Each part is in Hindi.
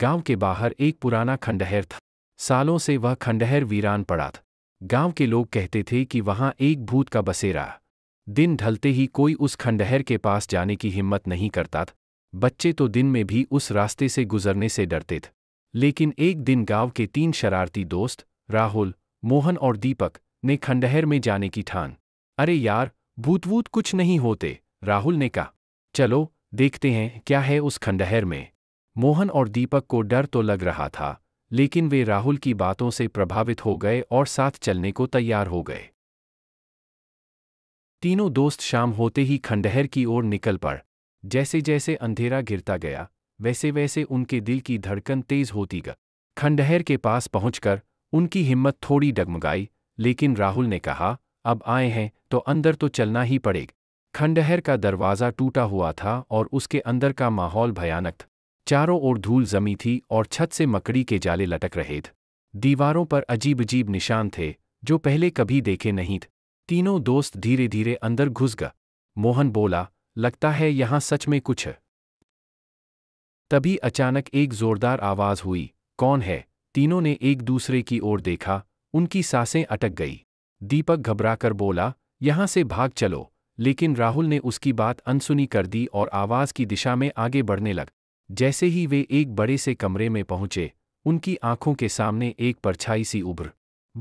गांव के बाहर एक पुराना खंडहर था सालों से वह खंडहर वीरान पड़ा था गांव के लोग कहते थे कि वहां एक भूत का बसेरा दिन ढलते ही कोई उस खंडहर के पास जाने की हिम्मत नहीं करता था बच्चे तो दिन में भी उस रास्ते से गुजरने से डरते थे लेकिन एक दिन गांव के तीन शरारती दोस्त राहुल मोहन और दीपक ने खंडहर में जाने की ठान अरे यार भूतवूत कुछ नहीं होते राहुल ने कहा चलो देखते हैं क्या है उस खंडहर में मोहन और दीपक को डर तो लग रहा था लेकिन वे राहुल की बातों से प्रभावित हो गए और साथ चलने को तैयार हो गए तीनों दोस्त शाम होते ही खंडहर की ओर निकल पड़ जैसे जैसे अंधेरा गिरता गया वैसे वैसे उनके दिल की धड़कन तेज होती गई खंडहर के पास पहुंचकर उनकी हिम्मत थोड़ी डगमगाई लेकिन राहुल ने कहा अब आए हैं तो अंदर तो चलना ही पड़ेगा खंडहर का दरवाज़ा टूटा हुआ था और उसके अंदर का माहौल भयानक था चारों ओर धूल जमी थी और छत से मकड़ी के जाले लटक रहे थे दीवारों पर अजीब अजीब निशान थे जो पहले कभी देखे नहीं थे तीनों दोस्त धीरे धीरे अंदर घुस गए मोहन बोला लगता है यहां सच में कुछ है तभी अचानक एक जोरदार आवाज हुई कौन है तीनों ने एक दूसरे की ओर देखा उनकी सांसें अटक गई दीपक घबराकर बोला यहां से भाग चलो लेकिन राहुल ने उसकी बात अनसुनी कर दी और आवाज की दिशा में आगे बढ़ने लगा जैसे ही वे एक बड़े से कमरे में पहुंचे उनकी आंखों के सामने एक परछाई सी उभर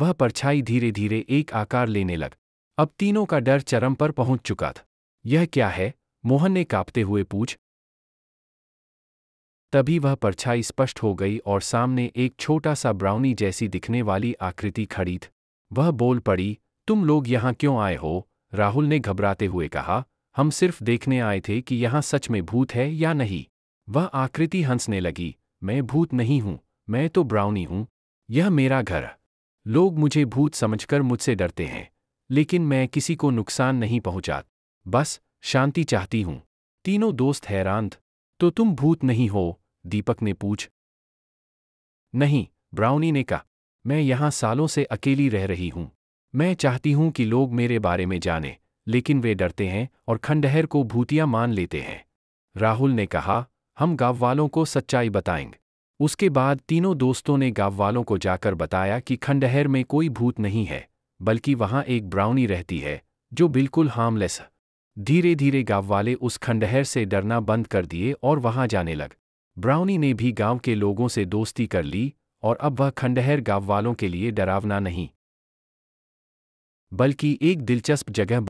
वह परछाई धीरे धीरे एक आकार लेने लग अब तीनों का डर चरम पर पहुंच चुका था यह क्या है मोहन ने कांपते हुए पूछ तभी वह परछाई स्पष्ट हो गई और सामने एक छोटा सा ब्राउनी जैसी दिखने वाली आकृति खड़ी थी वह बोल पड़ी तुम लोग यहाँ क्यों आए हो राहुल ने घबराते हुए कहा हम सिर्फ देखने आए थे कि यहाँ सच में भूत है या नहीं वह आकृति हंसने लगी मैं भूत नहीं हूं मैं तो ब्राउनी हूं यह मेरा घर लोग मुझे भूत समझकर मुझसे डरते हैं लेकिन मैं किसी को नुकसान नहीं पहुंचा बस शांति चाहती हूं तीनों दोस्त हैरान तो तुम भूत नहीं हो दीपक ने पूछ नहीं ब्राउनी ने कहा मैं यहां सालों से अकेली रह रही हूं मैं चाहती हूं कि लोग मेरे बारे में जाने लेकिन वे डरते हैं और खंडहर को भूतिया मान लेते हैं राहुल ने कहा हम गांव वालों को सच्चाई बताएंगे उसके बाद तीनों दोस्तों ने गांव वालों को जाकर बताया कि खंडहर में कोई भूत नहीं है बल्कि वहां एक ब्राउनी रहती है जो बिल्कुल हार्मलेस है धीरे धीरे गांव वाले उस खंडहर से डरना बंद कर दिए और वहां जाने लग ब्राउनी ने भी गांव के लोगों से दोस्ती कर ली और अब वह खंडहर गांव वालों के लिए डरावना नहीं बल्कि एक दिलचस्प जगह